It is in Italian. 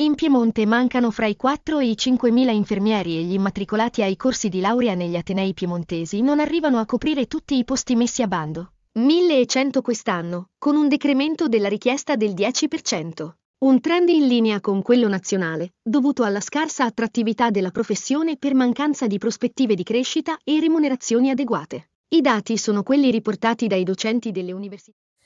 In Piemonte mancano fra i 4 e i 5.000 infermieri e gli immatricolati ai corsi di laurea negli Atenei piemontesi non arrivano a coprire tutti i posti messi a bando. 1.100 quest'anno, con un decremento della richiesta del 10%. Un trend in linea con quello nazionale, dovuto alla scarsa attrattività della professione per mancanza di prospettive di crescita e remunerazioni adeguate. I dati sono quelli riportati dai docenti delle università.